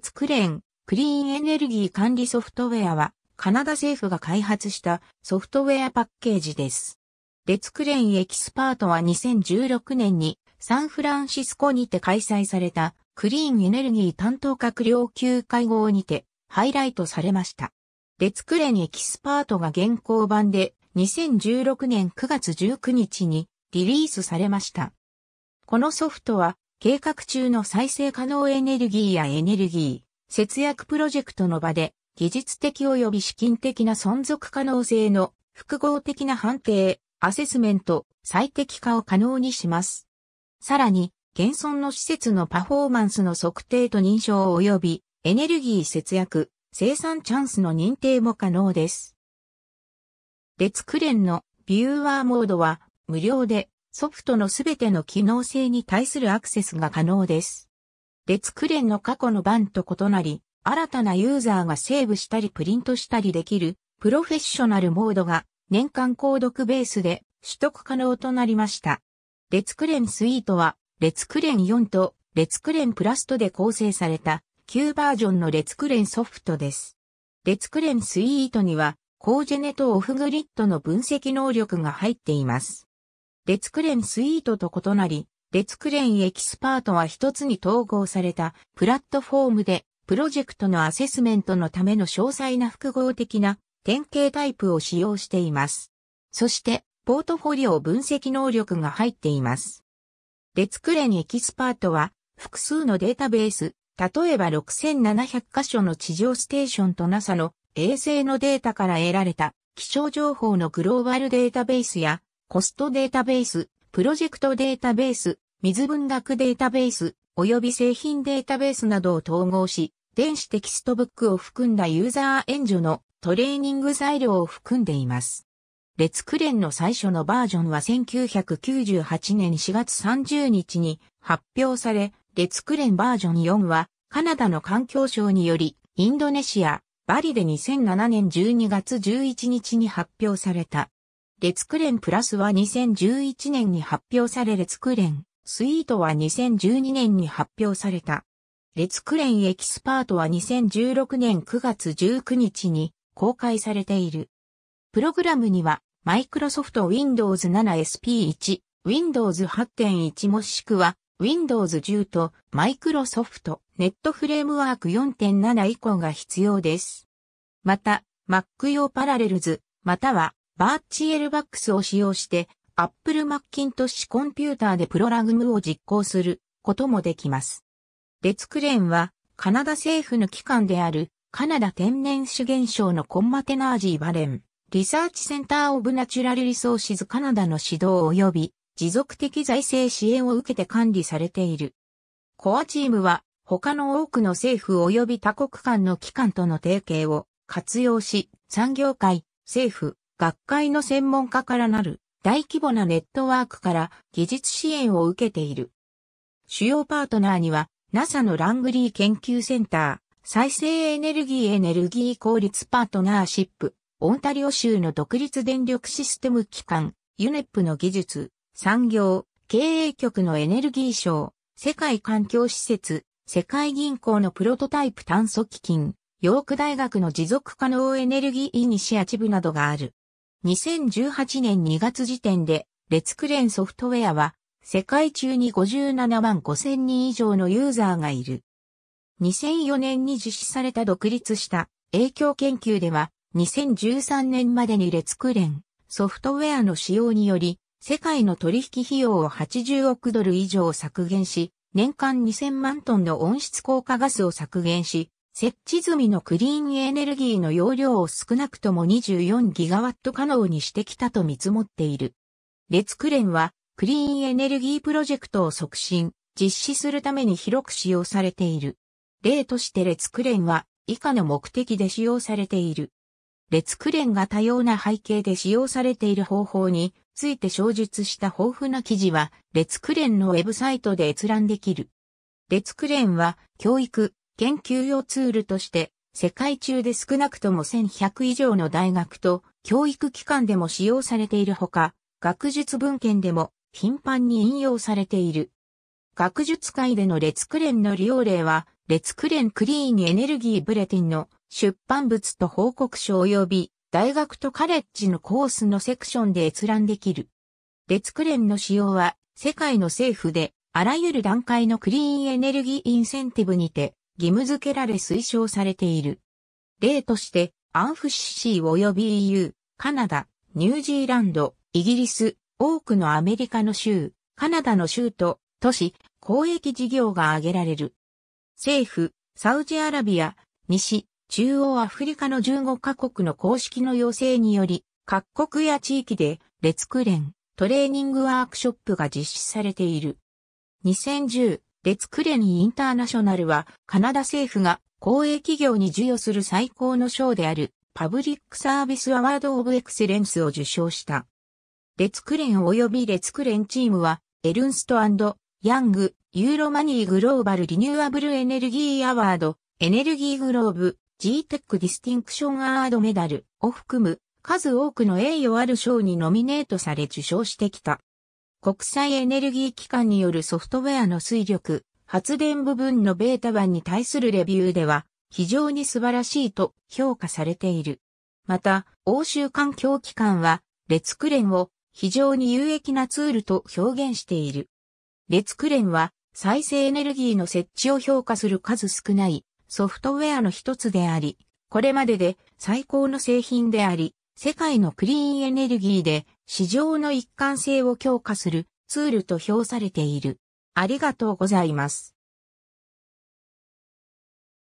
ツクレーン、クリーンエネルギー管理ソフトウェアは、カナダ政府が開発したソフトウェアパッケージです。ツクレーンエキスパートは2016年にサンフランシスコにて開催されたクリーンエネルギー担当閣僚級会合にてハイライトされました。ツクレーンエキスパートが現行版で2016年9月19日にリリースされました。このソフトは計画中の再生可能エネルギーやエネルギー、節約プロジェクトの場で、技術的及び資金的な存続可能性の複合的な判定、アセスメント、最適化を可能にします。さらに、現存の施設のパフォーマンスの測定と認証及び、エネルギー節約、生産チャンスの認定も可能です。列クレンのビューアーモードは無料でソフトのすべての機能性に対するアクセスが可能です。列クレンの過去の版と異なり、新たなユーザーがセーブしたりプリントしたりできるプロフェッショナルモードが年間購読ベースで取得可能となりました。列クレンスイートは、列クレン4と列クレンプラストで構成された旧バージョンの列クレンソフトです。列クレンスイートには、コージェネとオフグリッドの分析能力が入っています。レツクレンスイートと異なり、レツクレンエキスパートは一つに統合されたプラットフォームで、プロジェクトのアセスメントのための詳細な複合的な典型タイプを使用しています。そして、ポートフォリオ分析能力が入っています。レツクレンエキスパートは、複数のデータベース、例えば6700箇所の地上ステーションと NASA の衛星のデータから得られた気象情報のグローバルデータベースやコストデータベース、プロジェクトデータベース、水文学データベース、及び製品データベースなどを統合し、電子テキストブックを含んだユーザー援助のトレーニング材料を含んでいます。列クレンの最初のバージョンは1998年4月30日に発表され、列クレンバージョン4はカナダの環境省によりインドネシア、バリで2007年12月11日に発表された。列クレンプラスは2011年に発表されツクレン、スイートは2012年に発表された。列クレンエキスパートは2016年9月19日に公開されている。プログラムには、マイクロソフト Windows 7SP1、Windows 8.1もしくは Windows 10と Microsoft ネットフレームワーク4.7以降が必要です。また、Mac 用パラレルズ、またはバーチエルバックスを使用して、Apple Macintosh コンピューターでプロラグムを実行することもできます。ツクレーンは、カナダ政府の機関である、カナダ天然資源省のコンマテナージーバレン、リサーチセンターオブナチュラルリソーシズカナダの指導及び、持続的財政支援を受けて管理されている。コアチームは他の多くの政府及び他国間の機関との提携を活用し、産業界、政府、学会の専門家からなる大規模なネットワークから技術支援を受けている。主要パートナーには NASA のラングリー研究センター、再生エネルギーエネルギー効率パートナーシップ、オンタリオ州の独立電力システム機関、ユネップの技術、産業、経営局のエネルギー省、世界環境施設、世界銀行のプロトタイプ炭素基金、ヨーク大学の持続可能エネルギーイニシアチブなどがある。2018年2月時点で、レツクレンソフトウェアは、世界中に57万5千人以上のユーザーがいる。2004年に実施された独立した影響研究では、2013年までにレツクレン、ソフトウェアの使用により、世界の取引費用を80億ドル以上削減し、年間2000万トンの温室効果ガスを削減し、設置済みのクリーンエネルギーの容量を少なくとも 24GW 可能にしてきたと見積もっている。列クレンは、クリーンエネルギープロジェクトを促進、実施するために広く使用されている。例として列クレンは、以下の目的で使用されている。列クレンが多様な背景で使用されている方法について詳述した豊富な記事は、列クレンのウェブサイトで閲覧できる。ツクレンは、教育、研究用ツールとして、世界中で少なくとも1100以上の大学と教育機関でも使用されているほか、学術文献でも頻繁に引用されている。学術界での列クレンの利用例は、列クレンクリーンエネルギーブレティンの出版物と報告書及び大学とカレッジのコースのセクションで閲覧できる。列クレンの使用は世界の政府であらゆる段階のクリーンエネルギーインセンティブにて義務付けられ推奨されている。例として、アンフシシー及び EU、カナダ、ニュージーランド、イギリス、多くのアメリカの州、カナダの州と都市、公益事業が挙げられる。政府、サウジアラビア、西、中央アフリカの15カ国の公式の要請により、各国や地域で、列訓練、トレーニングワークショップが実施されている。2010レツクレニインターナショナルは、カナダ政府が公営企業に授与する最高の賞である、パブリックサービスアワードオブエクセレンスを受賞した。レツクレン及びレツクレンチームは、エルンストヤング、ユーロマニーグローバルリニューアブルエネルギーアワード、エネルギーグローブ、G テックディスティンクションアワードメダルを含む数多くの栄誉ある賞にノミネートされ受賞してきた。国際エネルギー機関によるソフトウェアの水力、発電部分のベータ版に対するレビューでは、非常に素晴らしいと評価されている。また、欧州環境機関は、列クレンを非常に有益なツールと表現している。列クレンは、再生エネルギーの設置を評価する数少ないソフトウェアの一つであり、これまでで最高の製品であり、世界のクリーンエネルギーで市場の一貫性を強化するツールと評されている。ありがとうございます。